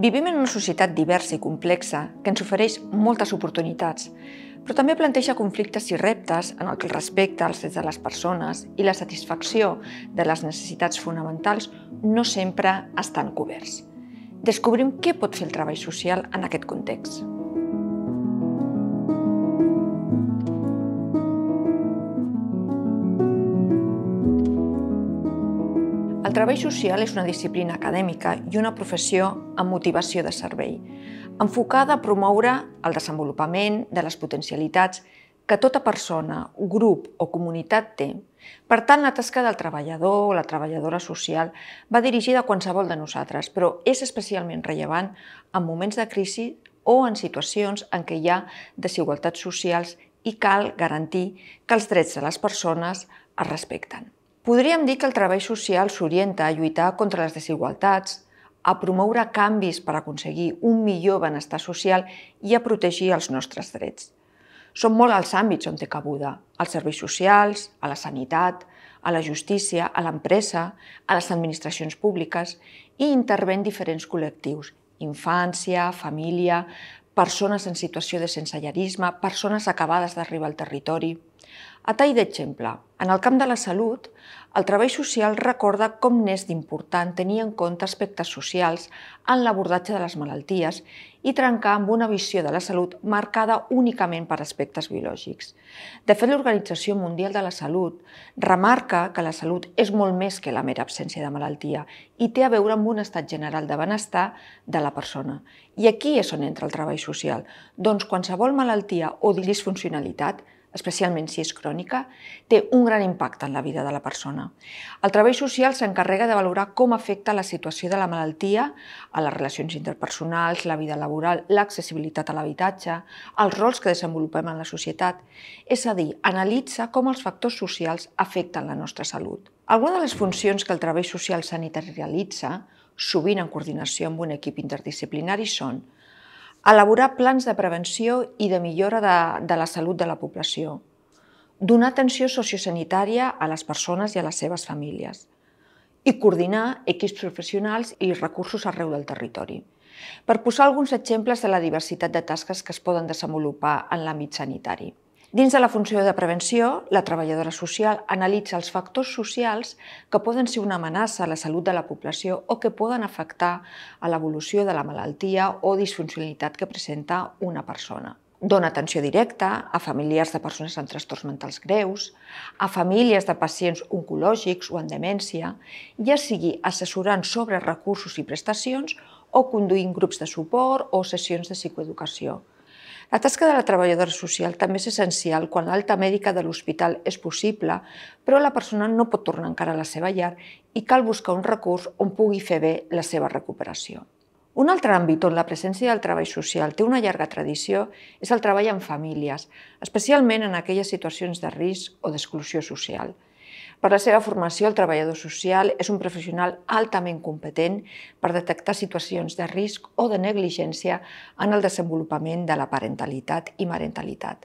Vivim en una societat diversa i complexa que ens ofereix moltes oportunitats, però també planteja conflictes i reptes en el que el respecte als drets de les persones i la satisfacció de les necessitats fonamentals no sempre estan coberts. Descobrim què pot fer el treball social en aquest context. El treball social és una disciplina acadèmica i una professió amb motivació de servei, enfocada a promoure el desenvolupament de les potencialitats que tota persona, grup o comunitat té. Per tant, la tasca del treballador o la treballadora social va dirigida a qualsevol de nosaltres, però és especialment rellevant en moments de crisi o en situacions en què hi ha desigualtats socials i cal garantir que els drets de les persones es respecten. Podríem dir que el treball social s'orienta a lluitar contra les desigualtats, a promoure canvis per aconseguir un millor benestar social i a protegir els nostres drets. Són molt els àmbits on té cabuda, als serveis socials, a la sanitat, a la justícia, a l'empresa, a les administracions públiques i intervent diferents col·lectius, infància, família, persones en situació de sensellarisme, persones acabades d'arribar al territori, a tall d'exemple, en el camp de la salut, el treball social recorda com n'és d'important tenir en compte aspectes socials en l'abordatge de les malalties i trencar amb una visió de la salut marcada únicament per aspectes biològics. De fet, l'Organització Mundial de la Salut remarca que la salut és molt més que la mera absència de malaltia i té a veure amb un estat general de benestar de la persona. I aquí és on entra el treball social, doncs qualsevol malaltia o disfuncionalitat especialment si és crònica, té un gran impacte en la vida de la persona. El treball social s'encarrega de valorar com afecta la situació de la malaltia a les relacions interpersonals, la vida laboral, l'accessibilitat a l'habitatge, els rols que desenvolupem en la societat, és a dir, analitza com els factors socials afecten la nostra salut. Alguna de les funcions que el treball social sanitari realitza, sovint en coordinació amb un equip interdisciplinari, són elaborar plans de prevenció i de millora de, de la salut de la població, donar atenció sociosanitària a les persones i a les seves famílies i coordinar equips professionals i recursos arreu del territori. Per posar alguns exemples de la diversitat de tasques que es poden desenvolupar en l'àmbit sanitari. Dins de la funció de prevenció, la treballadora social analitza els factors socials que poden ser una amenaça a la salut de la població o que poden afectar a l'evolució de la malaltia o disfuncionalitat que presenta una persona. Dona atenció directa a familiars de persones amb trastorns mentals greus, a famílies de pacients oncològics o en demència, ja sigui assessorant sobre recursos i prestacions o conduint grups de suport o sessions de psicoeducació. La tasca de la treballadora social també és essencial quan l'alta mèdica de l'hospital és possible, però la persona no pot tornar encara a la seva llar i cal buscar un recurs on pugui fer bé la seva recuperació. Un altre àmbit on la presència del treball social té una llarga tradició és el treball en famílies, especialment en aquelles situacions de risc o d'exclusió social. Per la seva formació, el treballador social és un professional altament competent per detectar situacions de risc o de negligència en el desenvolupament de la parentalitat i marentalitat.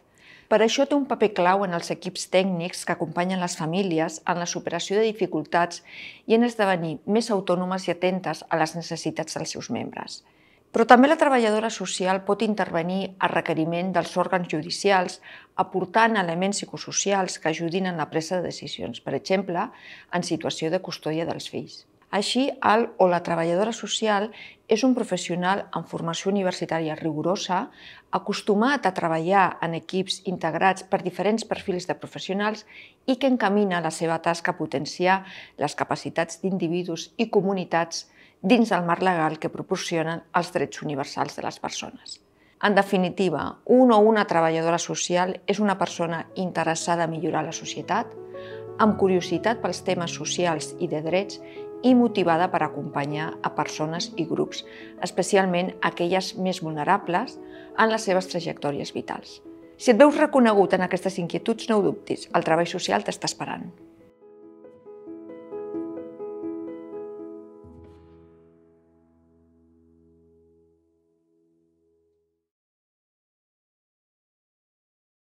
Per això té un paper clau en els equips tècnics que acompanyen les famílies en la superació de dificultats i en esdevenir més autònomes i atentes a les necessitats dels seus membres. Però també la treballadora social pot intervenir a requeriment dels òrgans judicials aportant elements psicosocials que ajudin en la presa de decisions, per exemple, en situació de custòdia dels fills. Així, el o la treballadora social és un professional amb formació universitària rigorosa, acostumat a treballar en equips integrats per diferents perfils de professionals i que encamina la seva tasca a potenciar les capacitats d'individus i comunitats dins del marc legal que proporcionen els drets universals de les persones. En definitiva, un o una treballadora social és una persona interessada a millorar la societat, amb curiositat pels temes socials i de drets i motivada per acompanyar a persones i grups, especialment aquelles més vulnerables en les seves trajectòries vitals. Si et veus reconegut en aquestes inquietuds, no ho dubtis, el treball social t'està esperant.